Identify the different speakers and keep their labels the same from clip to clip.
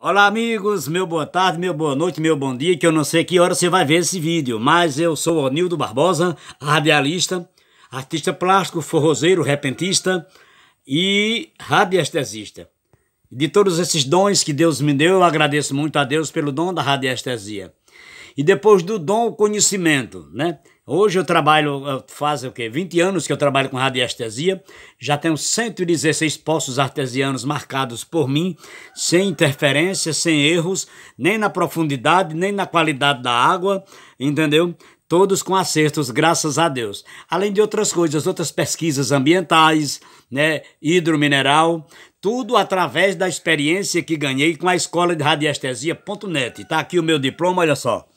Speaker 1: Olá amigos, meu boa tarde, meu boa noite, meu bom dia, que eu não sei que hora você vai ver esse vídeo, mas eu sou Onildo Barbosa, radialista, artista plástico, forrozeiro, repentista e radiestesista. De todos esses dons que Deus me deu, eu agradeço muito a Deus pelo dom da radiestesia. E depois do dom, o conhecimento, né? Hoje eu trabalho, faz o quê? 20 anos que eu trabalho com radiestesia, já tenho 116 poços artesianos marcados por mim, sem interferência, sem erros, nem na profundidade, nem na qualidade da água, entendeu? Todos com acertos, graças a Deus. Além de outras coisas, outras pesquisas ambientais, né, hidromineral, tudo através da experiência que ganhei com a escola de radiestesia.net. Está aqui o meu diploma, olha só.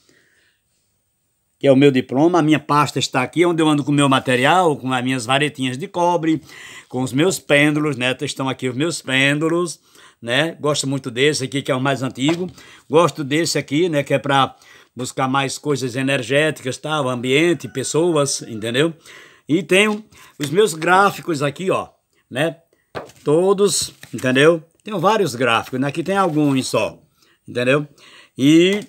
Speaker 1: Que é o meu diploma, a minha pasta está aqui, é onde eu ando com o meu material, com as minhas varetinhas de cobre, com os meus pêndulos, né? Então, estão aqui os meus pêndulos, né? Gosto muito desse aqui, que é o mais antigo. Gosto desse aqui, né? Que é para buscar mais coisas energéticas, tal, o ambiente, pessoas, entendeu? E tenho os meus gráficos aqui, ó, né? Todos, entendeu? Tem vários gráficos, né? aqui tem alguns só, entendeu? E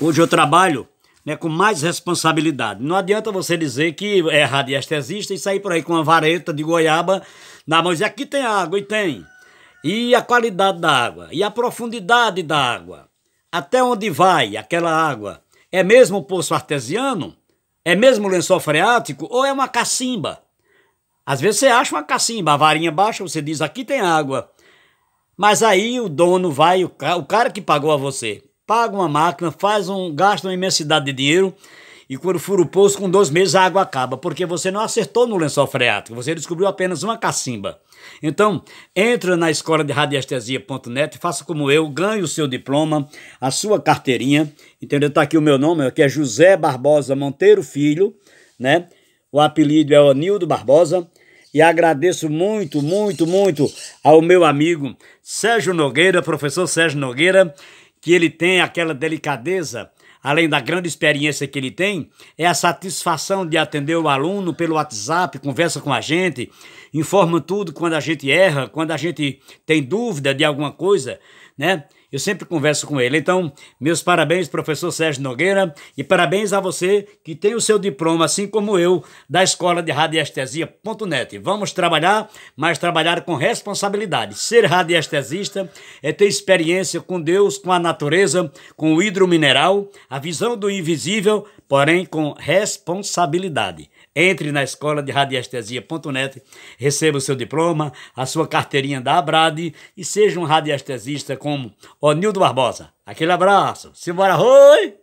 Speaker 1: hoje eu trabalho né, com mais responsabilidade. Não adianta você dizer que é radiestesista e sair por aí com uma vareta de goiaba na mão e dizer aqui tem água, e tem. E a qualidade da água, e a profundidade da água, até onde vai aquela água? É mesmo um poço artesiano? É mesmo lençol freático? Ou é uma cacimba? Às vezes você acha uma cacimba, a varinha baixa, você diz aqui tem água. Mas aí o dono vai, o, o cara que pagou a você, paga uma máquina, faz um, gasta uma imensidade de dinheiro e quando fura o poço, com dois meses a água acaba, porque você não acertou no lençol freático, você descobriu apenas uma cacimba. Então, entra na escola de radiestesia.net, faça como eu, ganhe o seu diploma, a sua carteirinha, entendeu? está aqui o meu nome, que é José Barbosa Monteiro Filho, né? O apelido é Onildo Barbosa. E agradeço muito, muito, muito ao meu amigo Sérgio Nogueira, professor Sérgio Nogueira, que ele tem aquela delicadeza, além da grande experiência que ele tem, é a satisfação de atender o aluno pelo WhatsApp, conversa com a gente, informa tudo quando a gente erra, quando a gente tem dúvida de alguma coisa, né? Eu sempre converso com ele. Então, meus parabéns, professor Sérgio Nogueira, e parabéns a você que tem o seu diploma, assim como eu, da Escola de Radiestesia.net. Vamos trabalhar, mas trabalhar com responsabilidade. Ser radiestesista é ter experiência com Deus, com a natureza, com o hidromineral, a visão do invisível, porém com responsabilidade. Entre na escola de radiestesia.net, receba o seu diploma, a sua carteirinha da Abrade e seja um radiestesista como Onildo Barbosa. Aquele abraço. Simbora, roi!